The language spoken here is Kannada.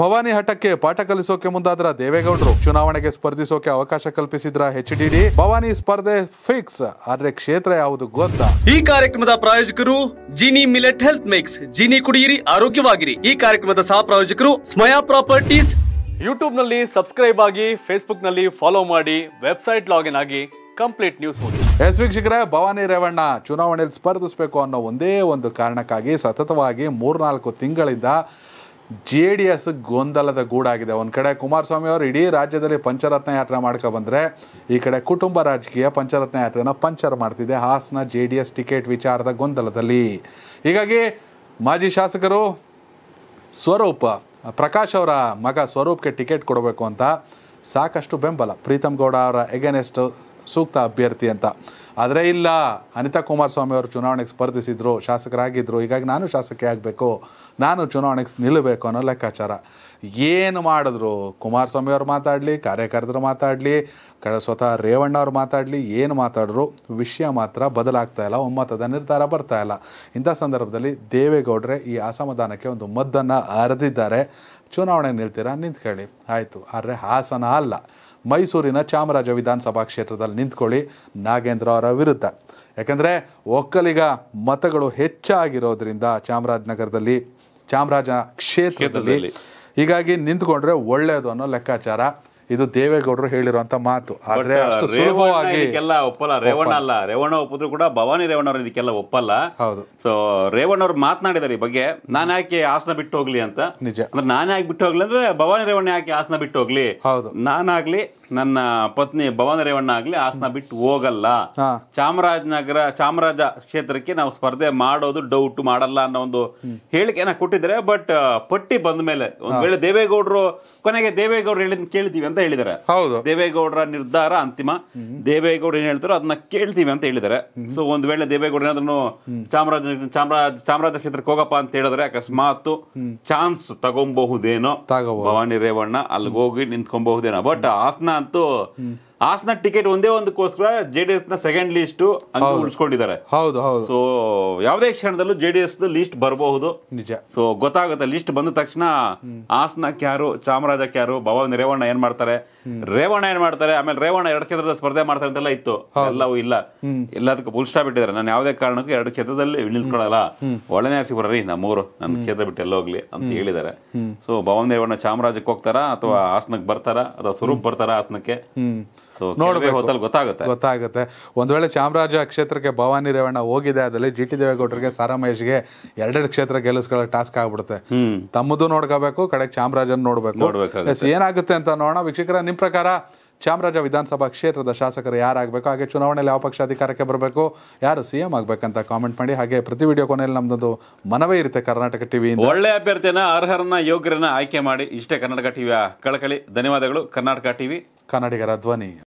ಭವಾನಿ ಹಠಕ್ಕೆ ಪಾಠ ಕಲಿಸೋಕೆ ಮುಂದಾದ್ರ ದೇವೇಗೌಡರು ಚುನಾವಣೆಗೆ ಸ್ಪರ್ಧಿಸೋಕೆ ಅವಕಾಶ ಕಲ್ಪಿಸಿದ್ರ ಹೆಚ್ ಡಿ ಭವಾನಿ ಸ್ಪರ್ಧೆ ಫಿಕ್ಸ್ ಆದ್ರೆ ಕ್ಷೇತ್ರ ಯಾವುದು ಗೊತ್ತ ಈ ಕಾರ್ಯಕ್ರಮದ ಪ್ರಾಯೋಜಕರು Jini millet health mix Jini ಕುಡಿಯಿರಿ ಆರೋಗ್ಯವಾಗಿರಿ ಈ ಕಾರ್ಯಕ್ರಮದ ಸಹ ಪ್ರಾಯೋಜಕರು ಸ್ಮಯಾ ಪ್ರಾಪರ್ಟೀಸ್ ಯೂಟ್ಯೂಬ್ ನಲ್ಲಿ ಸಬ್ಸ್ಕ್ರೈಬ್ ಆಗಿ ಫೇಸ್ಬುಕ್ ನಲ್ಲಿ ಫಾಲೋ ಮಾಡಿ ವೆಬ್ಸೈಟ್ ಲಾಗಿನ್ ಆಗಿ ಕಂಪ್ಲೀಟ್ ನ್ಯೂಸ್ ಓದಿ ಎಸ್ ವೀಕ್ಷಕರ ಭವಾನಿ ರೇವಣ್ಣ ಚುನಾವಣೆಯಲ್ಲಿ ಸ್ಪರ್ಧಿಸಬೇಕು ಅನ್ನೋ ಒಂದೇ ಒಂದು ಕಾರಣಕ್ಕಾಗಿ ಸತತವಾಗಿ ಮೂರ್ನಾಲ್ಕು ತಿಂಗಳಿಂದ ಜೆ ಡಿ ಎಸ್ ಗೊಂದಲದ ಗೂಡಾಗಿದೆ ಒಂದು ಕಡೆ ಕುಮಾರಸ್ವಾಮಿ ಅವರು ಇಡೀ ರಾಜ್ಯದಲ್ಲಿ ಪಂಚರತ್ನ ಯಾತ್ರೆ ಮಾಡ್ಕೊ ಬಂದರೆ ಈ ಕಡೆ ಕುಟುಂಬ ರಾಜಕೀಯ ಪಂಚರತ್ನ ಯಾತ್ರೆನ ಪಂಚರ್ ಮಾಡ್ತಿದೆ Hassan J D S ticket ವಿಚಾರದ ಗೊಂದಲದಲ್ಲಿ ಹೀಗಾಗಿ ಮಾಜಿ ಶಾಸಕರು ಸ್ವರೂಪ ಪ್ರಕಾಶ್ ಅವರ ಮಗ ಸ್ವರೂಪ್ಗೆ ಟಿಕೆಟ್ ಕೊಡಬೇಕು ಅಂತ ಸಾಕಷ್ಟು ಬೆಂಬಲ ಪ್ರೀತಮ್ ಗೌಡ ಅವರ ಎಗೇನೆಸ್ಟು ಸೂಕ್ತ ಅಭ್ಯರ್ಥಿ ಅಂತ ಆದರೆ ಇಲ್ಲ ಅನಿತಾ ಕುಮಾರಸ್ವಾಮಿ ಅವರು ಚುನಾವಣೆಗೆ ಸ್ಪರ್ಧಿಸಿದ್ರು ಶಾಸಕರಾಗಿದ್ದರು ಹೀಗಾಗಿ ನಾನು ಶಾಸಕಿ ಆಗಬೇಕು ನಾನು ಚುನಾವಣೆಗೆ ನಿಲ್ಲಬೇಕು ಅನ್ನೋ ಲೆಕ್ಕಾಚಾರ ಏನು ಮಾಡಿದ್ರು ಕುಮಾರಸ್ವಾಮಿ ಅವರು ಮಾತಾಡಲಿ ಕಾರ್ಯಕರ್ತರು ಮಾತಾಡಲಿ ಕಡೆ ಸ್ವತಃ ರೇವಣ್ಣ ಅವರು ಮಾತಾಡಲಿ ಏನು ಮಾತಾಡರು ವಿಷಯ ಮಾತ್ರ ಬದಲಾಗ್ತಾ ಇಲ್ಲ ಒಮ್ಮತದ ನಿರ್ಧಾರ ಬರ್ತಾ ಇಲ್ಲ ಇಂಥ ಸಂದರ್ಭದಲ್ಲಿ ದೇವೇಗೌಡರೆ ಈ ಅಸಮಾಧಾನಕ್ಕೆ ಒಂದು ಮದ್ದನ್ನು ಅರೆದಿದ್ದಾರೆ ಚುನಾವಣೆಗೆ ನಿಲ್ತೀರಾ ನಿಂತ್ಕೊಳ್ಳಿ ಆಯಿತು ಆದರೆ ಹಾಸನ ಅಲ್ಲ ಮೈಸೂರಿನ ಚಾಮರಾಜ ವಿಧಾನಸಭಾ ಕ್ಷೇತ್ರದಲ್ಲಿ ಕ್ಷೇತ್ರದಲ್ಲಿ ನಿಂತ್ಕೊಳ್ಳಿ ನಾಗೇಂದ್ರ ಅವರ ವಿರುದ್ಧ ಯಾಕಂದರೆ ಒಕ್ಕಲಿಗ ಮತಗಳು ಹೆಚ್ಚಾಗಿರೋದ್ರಿಂದ ಚಾಮರಾಜನಗರದಲ್ಲಿ ಚಾಮರಾಜ ಕ್ಷೇತ್ರದಲ್ಲಿ ಹೀಗಾಗಿ ನಿಂತ್ಕೊಂಡ್ರೆ ಒಳ್ಳೆಯದು ಅನ್ನೋ ಲೆಕ್ಕಾಚಾರ ಇದು ದೇವೇಗೌಡರು ಹೇಳಿರುವಂತ ಮಾತು ಆದ್ರೆ ಅಷ್ಟು uh, ಒಪ್ಪಲ್ಲ ರೇವಣ್ಣ ಅಲ್ಲ ರೇವಣ್ಣ ಒಪ್ಪಿದ್ರು ಕೂಡ ಭವಾನಿ ರೇವಣ್ಣ ಇದಕ್ಕೆಲ್ಲ ಒಪ್ಪಲ್ಲ ಹೌದು ಸೊ ರೇವಣ್ಣ ಅವ್ರು ಮಾತನಾಡಿದಾರೆ ಈ ಬಗ್ಗೆ ನಾನು ಯಾಕೆ ಆಸನ ಬಿಟ್ಟು ಹೋಗ್ಲಿ ಅಂತ ನಿಜ ನಾನೇ ಯಾಕೆ ಬಿಟ್ಟು ಹೋಗ್ಲಿ ಅಂದ್ರೆ ಭವಾನಿ ರೇವಣ್ಣ ಯಾಕೆ ಆಸನ ಬಿಟ್ಟು ಹೋಗ್ಲಿ ಹೌದು ನಾನಾಗ್ಲಿ ನನ್ನ ಪತ್ನಿ ಭವನ ರೇವಣ್ಣ ಆಗ್ಲಿ ಆಸನ ಬಿಟ್ಟು ಹೋಗಲ್ಲ ಚಾಮರಾಜನಗರ ಚಾಮರಾಜ ಕ್ಷೇತ್ರಕ್ಕೆ ನಾವು ಸ್ಪರ್ಧೆ ಮಾಡೋದು ಡೌಟ್ ಮಾಡಲ್ಲ ಅನ್ನೋ ಒಂದು ಹೇಳಿಕೆನ ಕೊಟ್ಟಿದ್ರೆ ಬಟ್ ಪಟ್ಟಿ ಬಂದ ಮೇಲೆ ಒಂದ್ ವೇಳೆ ದೇವೇಗೌಡರು ಕೊನೆಗೆ ದೇವೇಗೌಡರು ಹೇಳಿದ್ ಕೇಳ್ತೀವಿ ಅಂತ ಹೇಳಿದ್ದಾರೆ ಹೌದು ದೇವೇಗೌಡರ ನಿರ್ಧಾರ ಅಂತಿಮ ದೇವೇಗೌಡ ಏನ್ ಹೇಳ್ತಾರೋ ಅದನ್ನ ಕೇಳ್ತೀವಿ ಅಂತ ಹೇಳಿದಾರೆ ಸೊ ಒಂದ್ ವೇಳೆ ದೇವೇಗೌಡ ಏನಾದ್ರು ಚಾಮರಾಜ ಚಾಮರಾಜ ಚಾಮರಾಜ ಕ್ಷೇತ್ರಕ್ಕೆ ಹೋಗಪ್ಪ ಅಂತ ಹೇಳಿದ್ರೆ ಅಕಸ್ಮಾತ್ ಚಾನ್ಸ್ ತಗೊಂಬಹುದೇನೋ ಭವಾನಿ ರೇವಣ್ಣ ಅಲ್ಲಿಗೆ ಹೋಗಿ ನಿಂತ್ಕೊಬಹುದೇನೋ ಬಟ್ ಆಸನ と、うん ಹಾಸನ ಟಿಕೆಟ್ ಒಂದೇ ಒಂದಕ್ಕೋಸ್ಕರ ಜೆಡಿಎಸ್ ನ ಸೆಕೆಂಡ್ ಲಿಸ್ಟ್ ಉಳಿಸ್ಕೊಂಡಿದ್ದಾರೆ ಹೌದು ಹೌದು ಸೊ ಯಾವುದೇ ಕ್ಷಣದಲ್ಲೂ ಜೆಡಿಎಸ್ ಲಿಸ್ಟ್ ಬರಬಹುದು ನಿಜ ಸೊ ಗೊತ್ತಾಗುತ್ತೆ ಲಿಸ್ಟ್ ಬಂದ ತಕ್ಷಣ ಹಾಸನಕ್ಕೆ ಯಾರು ಚಾಮರಾಜಕ್ಕೆ ಯಾರು ಭವಾನಿ ರೇವಣ್ಣ ಏನ್ ಮಾಡ್ತಾರೆ ರೇವಣ್ಣ ಏನ್ ಮಾಡ್ತಾರೆ ಆಮೇಲೆ ರೇವಣ್ಣ ಎರಡು ಕ್ಷೇತ್ರದ ಸ್ಪರ್ಧೆ ಮಾಡ್ತಾರೆ ಅಂತೆಲ್ಲ ಇತ್ತು ಎಲ್ಲವೂ ಇಲ್ಲ ಎಲ್ಲದಕ್ಕೂ ಫುಲ್ ಸ್ಟಾಪ್ ಇಟ್ಟಿದ್ದಾರೆ ನಾನು ಯಾವುದೇ ಕಾರಣಕ್ಕೂ ಎರಡು ಕ್ಷೇತ್ರದಲ್ಲಿ ನಿಲ್ಕೊಳ್ಳಲ್ಲ ಒಳ್ಳೆನೇ ಆರ್ಸಿ ಬರ್ರಿ ನಮ್ಮೂರು ನನ್ನ ಕ್ಷೇತ್ರ ಬಿಟ್ಟು ಎಲ್ಲ ಹೋಗ್ಲಿ ಅಂತ ಹೇಳಿದ್ದಾರೆ ಸೊ ಭವಾನಿ ರೇವಣ್ಣ ಚಾಮರಾಜಕ್ಕೆ ಹೋಗ್ತಾರಾ ಅಥವಾ ಹಾಸನಕ್ಕೆ ಬರ್ತಾರಾ ಅಥವಾ ಸ್ವರೂಪ್ ಬರ್ತಾರಾ ಹಾಸನಕ್ಕೆ ನೋಡಬೇಕು ಗೊತ್ತಾಗುತ್ತೆ ಗೊತ್ತಾಗುತ್ತೆ ಒಂದ್ ವೇಳೆ ಚಾಮರಾಜ ಕ್ಷೇತ್ರಕ್ಕೆ ಭವಾನಿ ರೇವಣ್ಣ ಹೋಗಿದೆ ಅದ್ರಲ್ಲಿ ಜಿ ಟಿ ದೇವೇಗೌಡರಿಗೆ ಸಾರಾ ಮಹೇಶ್ಗೆ ಎರಡೆರಡು ಕ್ಷೇತ್ರ ಗೆಲ್ಲಿಸ್ಕೊಳ್ಳೋ ಟಾಸ್ಕ್ ಆಗ್ಬಿಡುತ್ತೆ ತಮ್ಮದು ನೋಡ್ಕೋಬೇಕು ಕಡೆ ಚಾಮರಾಜನ್ ನೋಡ್ಬೇಕು ನೋಡ್ಬೇಕು ಏನಾಗುತ್ತೆ ಅಂತ ನೋಡೋಣ ವೀಕ್ಷಕರ ನಿಮ್ ಪ್ರಕಾರ ಚಾಮರಾಜ ವಿಧಾನಸಭಾ ಕ್ಷೇತ್ರದ ಶಾಸಕರು ಯಾರಾಗಬೇಕು ಹಾಗೆ ಚುನಾವಣೆಯಲ್ಲಿ ಯಾವ ಪಕ್ಷ ಅಧಿಕಾರಕ್ಕೆ ಬರಬೇಕು ಯಾರು ಸಿಎಂ ಆಗ್ಬೇಕಂತ ಕಾಮೆಂಟ್ ಮಾಡಿ ಹಾಗೆ ಪ್ರತಿ ವಿಡಿಯೋ ಕೊನೆಯಲ್ಲಿ ನಮ್ದೊಂದು ಮನವೇ ಇರುತ್ತೆ ಕರ್ನಾಟಕ ಟಿವಿ ಒಳ್ಳೆ ಅಭ್ಯರ್ಥಿಯನ್ನ ಅರ್ಹರನ್ನ ಯೋಗ್ಯರನ್ನ ಆಯ್ಕೆ ಮಾಡಿ ಇಷ್ಟೇ ಕರ್ನಾಟಕ ಟಿವಿಯ ಕಳಕಳಿ ಧನ್ಯವಾದಗಳು ಕರ್ನಾಟಕ ಟಿವಿ ಕನ್ನಡಿಗರ ಧ್ವನಿ